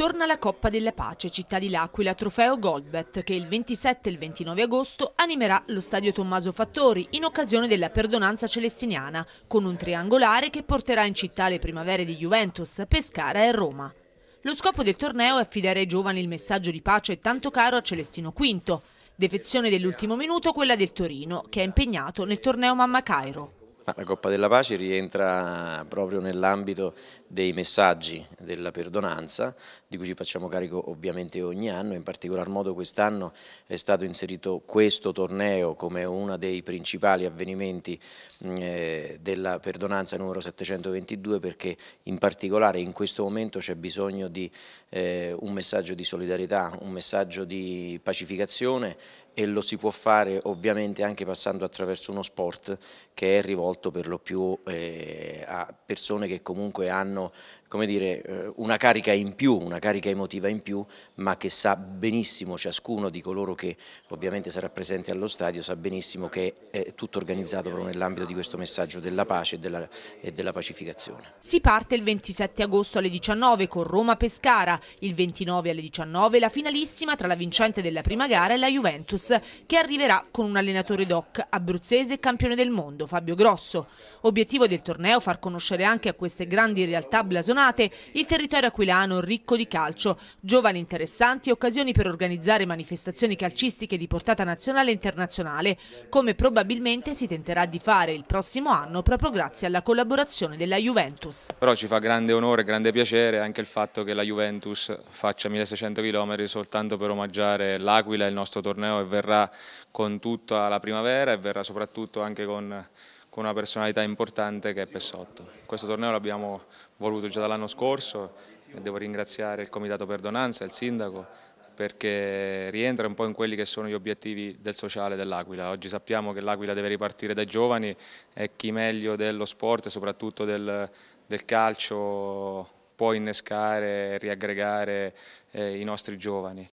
Torna la Coppa della Pace, città di L'Aquila, trofeo Goldbet, che il 27 e il 29 agosto animerà lo stadio Tommaso Fattori in occasione della perdonanza celestiniana, con un triangolare che porterà in città le primavere di Juventus, Pescara e Roma. Lo scopo del torneo è affidare ai giovani il messaggio di pace tanto caro a Celestino V, defezione dell'ultimo minuto quella del Torino, che è impegnato nel torneo Mamma Cairo. La Coppa della Pace rientra proprio nell'ambito dei messaggi della perdonanza, di cui ci facciamo carico ovviamente ogni anno, in particolar modo quest'anno è stato inserito questo torneo come uno dei principali avvenimenti mm, eh, della perdonanza numero 722 perché in particolare in questo momento c'è bisogno di eh, un messaggio di solidarietà, un messaggio di pacificazione e lo si può fare ovviamente anche passando attraverso uno sport che è rivolto per lo più eh, a persone che comunque hanno dire, eh, una carica in più, una carica emotiva in più, ma che sa benissimo ciascuno di coloro che ovviamente sarà presente allo stadio, sa benissimo che è tutto organizzato proprio nell'ambito di questo messaggio della pace e della, e della pacificazione. Si parte il 27 agosto alle 19 con Roma-Pescara, il 29 alle 19 la finalissima tra la vincente della prima gara e la Juventus Williams, che arriverà con un allenatore doc abruzzese e campione del mondo, Fabio Grosso. Obiettivo del torneo far conoscere anche a queste grandi realtà blasonate il territorio aquilano ricco di calcio, giovani interessanti e occasioni per organizzare manifestazioni calcistiche di portata nazionale e internazionale, come probabilmente si tenterà di fare il prossimo anno proprio grazie alla collaborazione della Juventus. Però ci fa grande onore, grande piacere anche il fatto che la Juventus faccia 1600 km soltanto per omaggiare l'Aquila e il nostro torneo verrà con tutta la primavera e verrà soprattutto anche con, con una personalità importante che è Pessotto. Questo torneo l'abbiamo voluto già dall'anno scorso e devo ringraziare il Comitato Perdonanza, e il Sindaco, perché rientra un po' in quelli che sono gli obiettivi del sociale dell'Aquila. Oggi sappiamo che l'Aquila deve ripartire dai giovani e chi meglio dello sport e soprattutto del, del calcio può innescare e riaggregare eh, i nostri giovani.